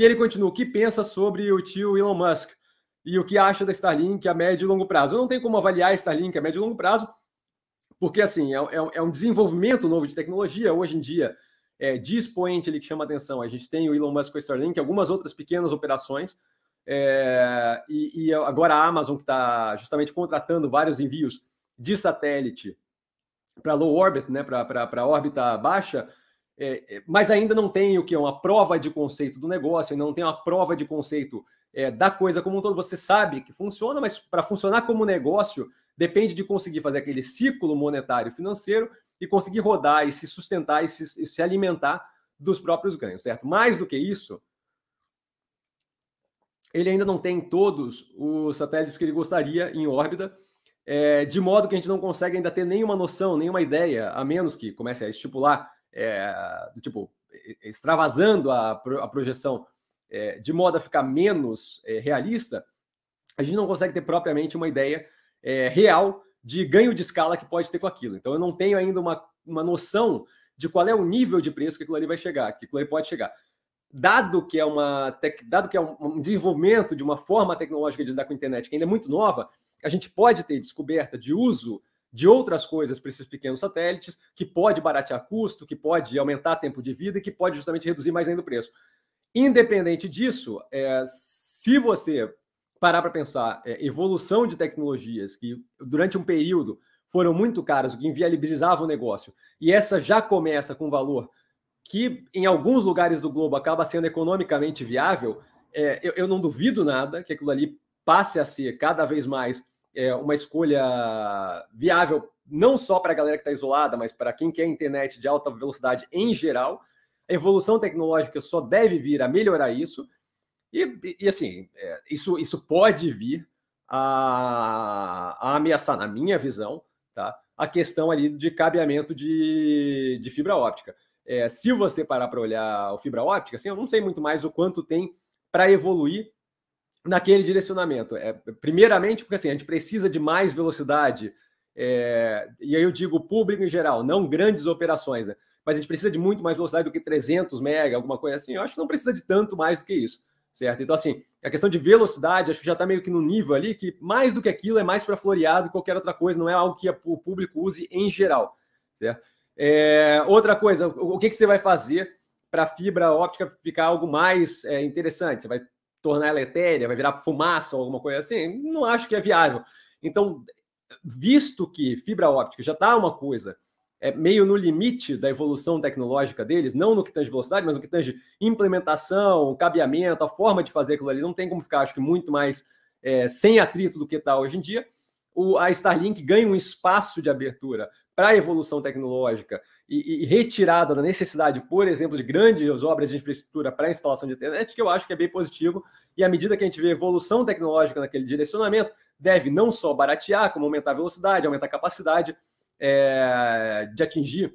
E ele continua: o que pensa sobre o tio Elon Musk e o que acha da Starlink a médio e longo prazo? Eu não tenho como avaliar a Starlink a médio e longo prazo, porque assim é, é, é um desenvolvimento novo de tecnologia. Hoje em dia, é, de expoente ele que chama atenção. A gente tem o Elon Musk com a Starlink, algumas outras pequenas operações. É, e, e, agora a Amazon que está justamente contratando vários envios de satélite para low orbit, né, para órbita baixa, é, é, mas ainda não tem o que? Uma prova de conceito do negócio, ainda não tem uma prova de conceito é, da coisa como um todo. Você sabe que funciona, mas para funcionar como negócio, depende de conseguir fazer aquele ciclo monetário financeiro e conseguir rodar e se sustentar e se, e se alimentar dos próprios ganhos, certo? Mais do que isso, ele ainda não tem todos os satélites que ele gostaria em órbita, é, de modo que a gente não consegue ainda ter nenhuma noção, nenhuma ideia, a menos que comece a estipular é, tipo, extravasando a, a projeção é, de modo a ficar menos é, realista, a gente não consegue ter propriamente uma ideia real de ganho de escala que pode ter com aquilo. Então, eu não tenho ainda uma, uma noção de qual é o nível de preço que aquilo ali vai chegar, que aquilo ali pode chegar. Dado que é, uma tec... dado que é um desenvolvimento de uma forma tecnológica de lidar com a internet que ainda é muito nova, a gente pode ter descoberta de uso de outras coisas para esses pequenos satélites, que pode baratear custo, que pode aumentar tempo de vida e que pode justamente reduzir mais ainda o preço. Independente disso, é, se você parar para pensar é, evolução de tecnologias que durante um período foram muito caras, o que inviabilizavam o negócio, e essa já começa com valor que em alguns lugares do globo acaba sendo economicamente viável, é, eu, eu não duvido nada que aquilo ali passe a ser cada vez mais é, uma escolha viável, não só para a galera que está isolada, mas para quem quer internet de alta velocidade em geral. A evolução tecnológica só deve vir a melhorar isso. E, e assim, é, isso, isso pode vir a, a, ameaçar, na minha visão, tá? a questão ali de cabeamento de, de fibra óptica. É, se você parar para olhar o fibra óptica, assim, eu não sei muito mais o quanto tem para evoluir naquele direcionamento. É, primeiramente, porque assim, a gente precisa de mais velocidade, é, e aí eu digo público em geral, não grandes operações, né? mas a gente precisa de muito mais velocidade do que 300 mega, alguma coisa assim. Eu acho que não precisa de tanto mais do que isso, certo? Então, assim, a questão de velocidade, acho que já está meio que no nível ali que mais do que aquilo é mais para floreado e qualquer outra coisa, não é algo que o público use em geral, certo? É, outra coisa, o que, que você vai fazer para a fibra óptica ficar algo mais é, interessante? Você vai tornar ela etérea, vai virar fumaça ou alguma coisa assim, não acho que é viável. Então, visto que fibra óptica já está uma coisa é, meio no limite da evolução tecnológica deles, não no que tange velocidade, mas no que tange implementação, cabeamento, a forma de fazer aquilo ali, não tem como ficar, acho que, muito mais é, sem atrito do que está hoje em dia o, a Starlink ganha um espaço de abertura para a evolução tecnológica e, e, retirada da necessidade, por exemplo, de grandes obras de infraestrutura para a instalação de internet, que eu acho que é bem positivo. E à medida que a gente vê evolução tecnológica naquele direcionamento, deve não só baratear, como aumentar a velocidade, aumentar a capacidade é, de atingir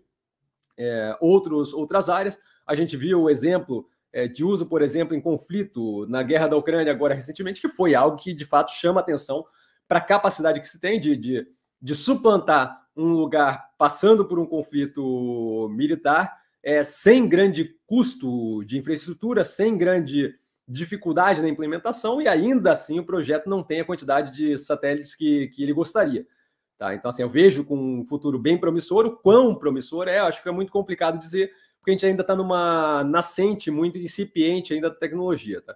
é, outros, outras áreas. A gente viu o exemplo é, de uso, por exemplo, em conflito na guerra da Ucrânia agora recentemente, que foi algo que de fato chama atenção para a capacidade que se tem de, de, de, suplantar um lugar passando por um conflito militar, é, sem grande custo de infraestrutura, sem grande dificuldade na implementação, e ainda assim o projeto não tem a quantidade de satélites que, que ele gostaria. Tá, então, assim, eu vejo com um futuro bem promissor. O quão promissor é, acho que é muito complicado dizer, porque a gente ainda está numa nascente muito incipiente ainda da tecnologia. Tá?